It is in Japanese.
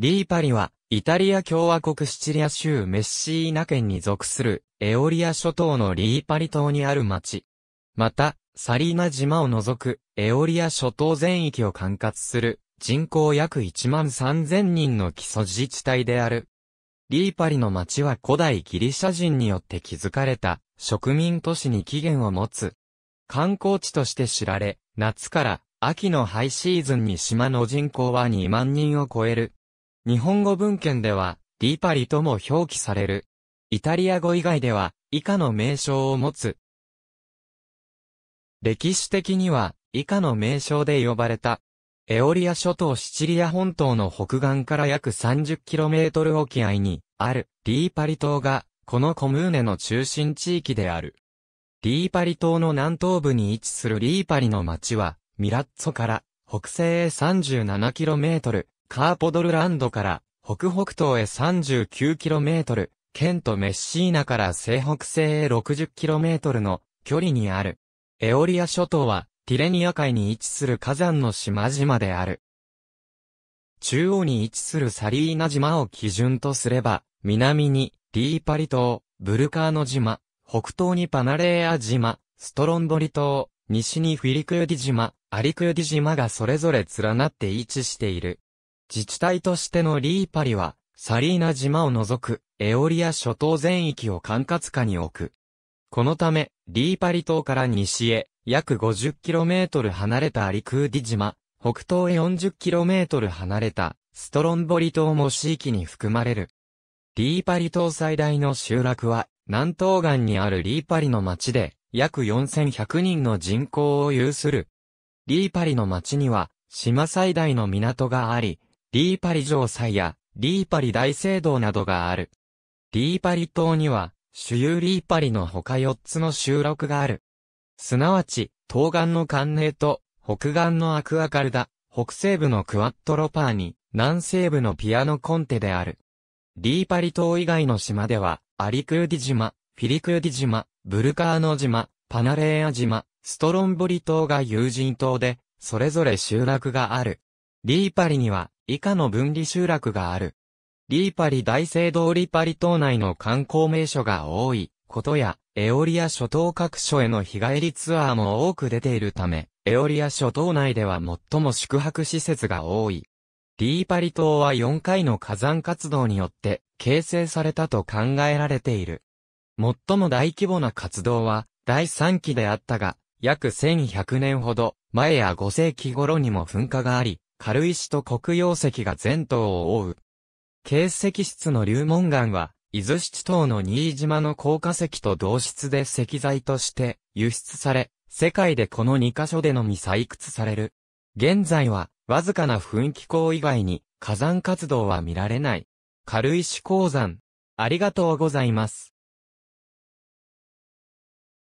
リーパリは、イタリア共和国シチリア州メッシーナ県に属する、エオリア諸島のリーパリ島にある町。また、サリーナ島を除く、エオリア諸島全域を管轄する、人口約1万3000人の基礎自治体である。リーパリの町は古代ギリシャ人によって築かれた植民都市に起源を持つ。観光地として知られ、夏から秋のハイシーズンに島の人口は2万人を超える。日本語文献では、ディパリとも表記される。イタリア語以外では、以下の名称を持つ。歴史的には、以下の名称で呼ばれた。エオリア諸島シチリア本島の北岸から約 30km 沖合にあるディーパリ島がこのコムーネの中心地域である。ディーパリ島の南東部に位置するリーパリの町はミラッツォから北西へ 37km、カーポドルランドから北北東へ 39km、県とメッシーナから西北西へ 60km の距離にある。エオリア諸島はティレニア海に位置する火山の島々である。中央に位置するサリーナ島を基準とすれば、南にリーパリ島、ブルカーノ島、北東にパナレーア島、ストロンボリ島、西にフィリクユディ島、アリクユディ島がそれぞれ連なって位置している。自治体としてのリーパリは、サリーナ島を除く、エオリア諸島全域を管轄下に置く。このため、リーパリ島から西へ、約 50km 離れたアリクーディ島、北東へ 40km 離れた、ストロンボリ島も地域に含まれる。リーパリ島最大の集落は、南東岸にあるリーパリの町で、約4100人の人口を有する。リーパリの町には、島最大の港があり、リーパリ城塞やリーパリ大聖堂などがある。リーパリ島には主有リーパリの他4つの収録がある。すなわち、東岸の関寧と北岸のアクアカルダ、北西部のクワットロパーニ、南西部のピアノコンテである。リーパリ島以外の島では、アリクーディ島、フィリクーディ島、ブルカーノ島、パナレーア島、ストロンボリ島が友人島で、それぞれ集落がある。リーパリには以下の分離集落がある。リーパリ大聖堂リパリ島内の観光名所が多いことや、エオリア諸島各所への日帰りツアーも多く出ているため、エオリア諸島内では最も宿泊施設が多い。リーパリ島は4回の火山活動によって形成されたと考えられている。最も大規模な活動は第3期であったが、約1100年ほど前や5世紀頃にも噴火があり、軽石と黒曜石が全島を覆う。形石質の流門岩は、伊豆七島の新島の高化石と同質で石材として輸出され、世界でこの2カ所でのみ採掘される。現在は、わずかな噴気口以外に火山活動は見られない。軽石鉱山。ありがとうございます。